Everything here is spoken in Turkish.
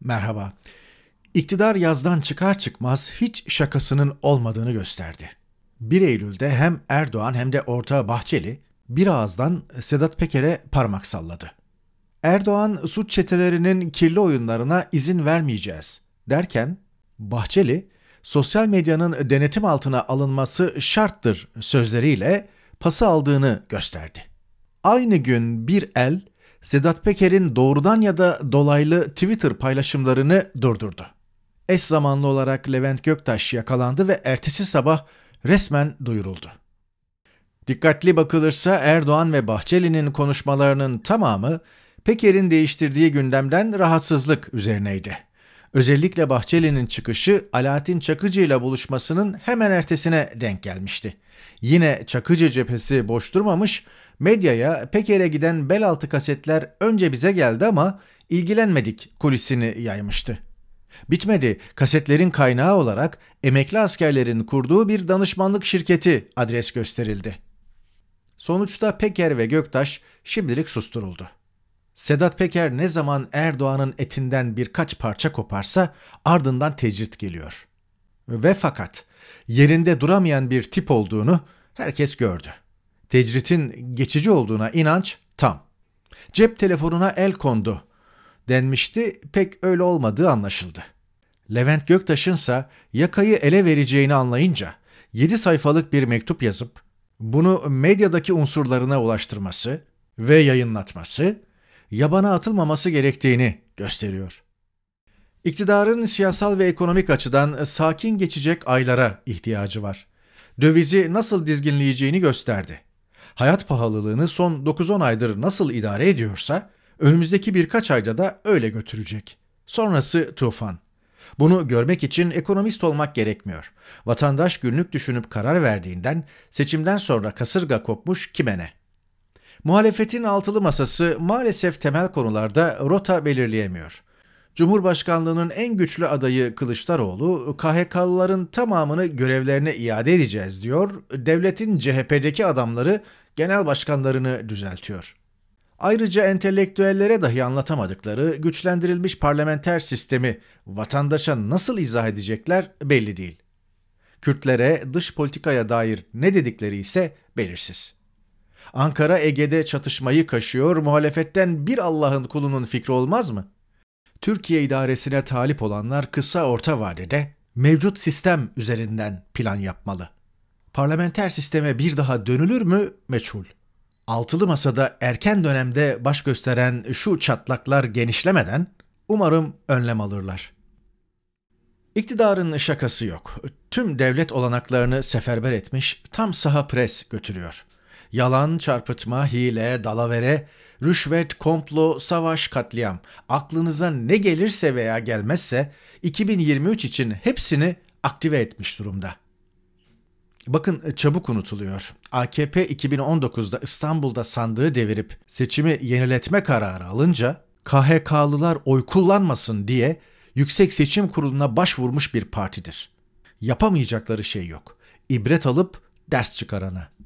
merhaba. İktidar yazdan çıkar çıkmaz hiç şakasının olmadığını gösterdi. 1 Eylül'de hem Erdoğan hem de ortağı Bahçeli bir ağızdan Sedat Peker'e parmak salladı. Erdoğan suç çetelerinin kirli oyunlarına izin vermeyeceğiz derken Bahçeli sosyal medyanın denetim altına alınması şarttır sözleriyle pası aldığını gösterdi. Aynı gün bir el Sedat Peker'in doğrudan ya da dolaylı Twitter paylaşımlarını durdurdu. Eş zamanlı olarak Levent Göktaş yakalandı ve ertesi sabah resmen duyuruldu. Dikkatli bakılırsa Erdoğan ve Bahçeli'nin konuşmalarının tamamı Peker'in değiştirdiği gündemden rahatsızlık üzerineydi özellikle Bahçeli'nin çıkışı Alaaddin Çakıcı ile buluşmasının hemen ertesine denk gelmişti. Yine Çakıcı cephesi boş durmamış, medyaya Peker'e giden belaltı kasetler önce bize geldi ama ilgilenmedik kulisini yaymıştı. Bitmedi, kasetlerin kaynağı olarak emekli askerlerin kurduğu bir danışmanlık şirketi adres gösterildi. Sonuçta Peker ve Göktaş şimdilik susturuldu. Sedat Peker ne zaman Erdoğan'ın etinden birkaç parça koparsa ardından tecrit geliyor. Ve fakat yerinde duramayan bir tip olduğunu herkes gördü. Tecritin geçici olduğuna inanç tam. Cep telefonuna el kondu denmişti pek öyle olmadığı anlaşıldı. Levent Göktaş'ınsa yakayı ele vereceğini anlayınca 7 sayfalık bir mektup yazıp bunu medyadaki unsurlarına ulaştırması ve yayınlatması yabana atılmaması gerektiğini gösteriyor. İktidarın siyasal ve ekonomik açıdan e, sakin geçecek aylara ihtiyacı var. Dövizi nasıl dizginleyeceğini gösterdi. Hayat pahalılığını son 9-10 aydır nasıl idare ediyorsa önümüzdeki birkaç ayda da öyle götürecek. Sonrası tufan. Bunu görmek için ekonomist olmak gerekmiyor. Vatandaş günlük düşünüp karar verdiğinden seçimden sonra kasırga kopmuş kime ne? Muhalefetin altılı masası maalesef temel konularda rota belirleyemiyor. Cumhurbaşkanlığının en güçlü adayı Kılıçdaroğlu, KHK'lıların tamamını görevlerine iade edeceğiz diyor, devletin CHP'deki adamları genel başkanlarını düzeltiyor. Ayrıca entelektüellere dahi anlatamadıkları güçlendirilmiş parlamenter sistemi vatandaşa nasıl izah edecekler belli değil. Kürtlere dış politikaya dair ne dedikleri ise belirsiz. Ankara Ege'de çatışmayı kaşıyor, muhalefetten bir Allah'ın kulunun fikri olmaz mı? Türkiye idaresine talip olanlar kısa orta vadede mevcut sistem üzerinden plan yapmalı. Parlamenter sisteme bir daha dönülür mü meçhul. Altılı masada erken dönemde baş gösteren şu çatlaklar genişlemeden umarım önlem alırlar. İktidarın şakası yok. Tüm devlet olanaklarını seferber etmiş tam saha pres götürüyor. Yalan, çarpıtma, hile, dalavere, rüşvet, komplo, savaş, katliam. Aklınıza ne gelirse veya gelmezse 2023 için hepsini aktive etmiş durumda. Bakın e, çabuk unutuluyor. AKP 2019'da İstanbul'da sandığı devirip seçimi yeniletme kararı alınca KHK'lılar oy kullanmasın diye Yüksek Seçim Kurulu'na başvurmuş bir partidir. Yapamayacakları şey yok. İbret alıp ders çıkarana.